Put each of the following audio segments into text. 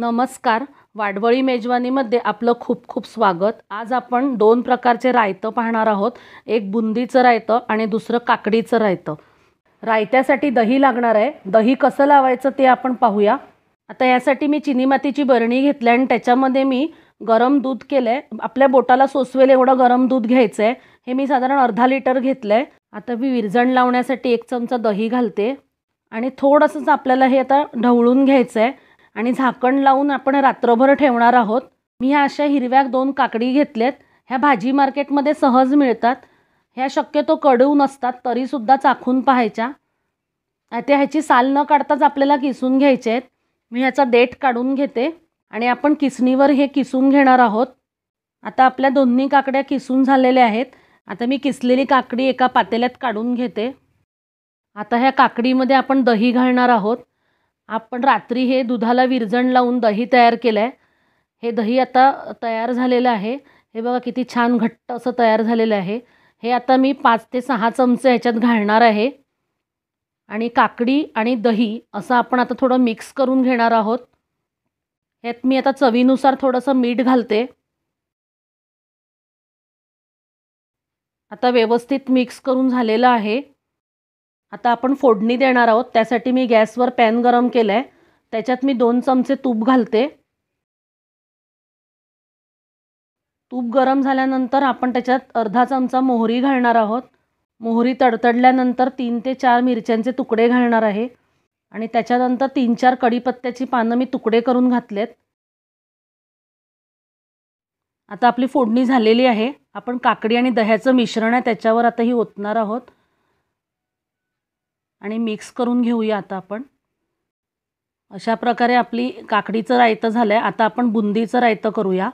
नमस्कार वाडवळी मेजवानीमध्ये आपलं खूप खूप स्वागत आज आपण दोन प्रकारचे रायतं पाहणार आहोत एक बुंदीचं रायतं आणि दुसरं काकडीचं रायतं रायत्यासाठी दही लागणार आहे दही कसं लावायचं ते आपण पाहूया आता यासाठी मी चिनी मातीची बरणी घेतली आणि त्याच्यामध्ये मी गरम दूध केलं आहे आपल्या बोटाला सोसवेल एवढं गरम दूध घ्यायचं आहे हे मी साधारण अर्धा लिटर घेतलं आहे आता मी विरजण लावण्यासाठी एक चमचा दही घालते आणि थोडंसंच आपल्याला हे आता ढवळून घ्यायचं आहे आणि झाकण लावून आपण रात्रभर ठेवणार आहोत मी ह्या अशा हिरव्या दोन काकडी घेतल्यात ह्या भाजी मार्केटमध्ये सहज मिळतात ह्या शक्यतो कडू नसतात तरीसुद्धा चाखून पाहायच्या आता ह्याची साल न काढताच आपल्याला किसून घ्यायचे आहेत मी ह्याचा देठ काढून घेते आणि आपण किसणीवर हे किसून घेणार आहोत आता आपल्या दोन्ही काकड्या किसून झालेल्या आहेत आता मी किसलेली काकडी एका पातेल्यात काढून घेते आता ह्या काकडीमध्ये आपण दही घालणार आहोत आपण रात्री हे दुधाला विरजण लावून दही तयार केलं आहे हे दही आता तयार झालेलं आहे हे बघा किती छान घट्ट असं तयार झालेलं आहे हे आता मी पाच ते सहा चमचे ह्याच्यात घालणार आहे आणि काकडी आणि दही असं आपण आता थोडं मिक्स करून घेणार आहोत ह्यात मी आता चवीनुसार थोडंसं मीठ घालते आता व्यवस्थित मिक्स करून झालेलं आहे आता आपण फोडणी देणार आहोत त्यासाठी मी गॅसवर पॅन गरम केलं आहे त्याच्यात मी दोन चमचे तूप घालते तूप गरम झाल्यानंतर आपण त्याच्यात अर्धा चमचा मोहरी घालणार आहोत मोहरी तडतडल्यानंतर तीन ते चार मिरच्यांचे तुकडे घालणार आहे आणि त्याच्यानंतर तीन चार कडीपत्त्याची पानं मी तुकडे करून घातलेत आता आपली फोडणी झालेली आहे आपण काकडी आणि दह्याचं मिश्रण आहे त्याच्यावर आता ही ओतणार आहोत आणि मिक्स करून घेऊया आता आपण अशा प्रकारे आपली काकडीचं रायतं झालं आहे आता आपण बुंदीचं रायतं करूया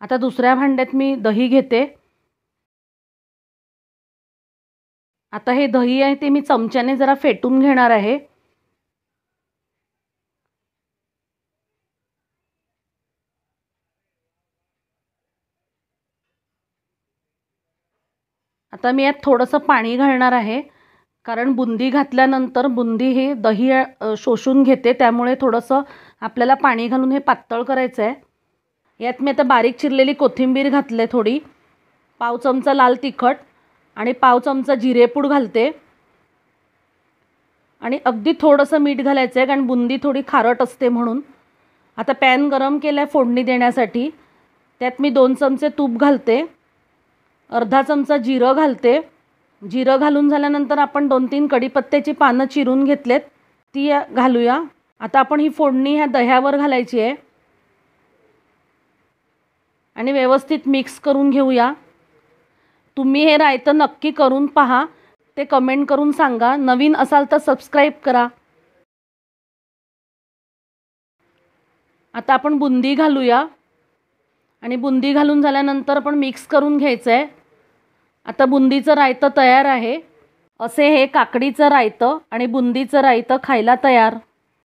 आता दुसऱ्या भांड्यात मी दही घेते आता हे दही आहे ते मी चमच्याने जरा फेटून घेणार आहे आता मी यात थोडंसं पाणी घालणार आहे कारण बुंदी घातल्यानंतर बुंदी हे दही शोषून घेते त्यामुळे थोडंसं आपल्याला पाणी घालून हे पातळ करायचं आहे यात मी आता बारीक चिरलेली कोथिंबीर घातले थोडी पाव चमचा लाल तिखट आणि पाव चमचा जिरेपूड घालते आणि अगदी थोडंसं मीठ घालायचं आहे कारण बुंदी थोडी खारट असते म्हणून आता पॅन गरम केलं आहे फोडणी देण्यासाठी त्यात मी दोन चमचे तूप घालते अर्धा चमचा जिरं घालते जिरं घालून झाल्यानंतर आपण दोन तीन कडीपत्त्याची पानं चिरून घेतलेत ती घालूया आता आपण ही फोडणी ह्या दह्यावर घालायची आहे आणि व्यवस्थित मिक्स करून घेऊया तुम्ही हे रायतं नक्की करून पहा ते कमेंट करून सांगा नवीन असाल तर सबस्क्राईब करा आता आपण बुंदी घालूया आणि बुंदी घालून झाल्यानंतर आपण मिक्स करून घ्यायचं आहे आता बुंदीचं रायतं तयार आहे असे हे काकडीचं रायतं आणि बुंदीचं रायतं खायला तयार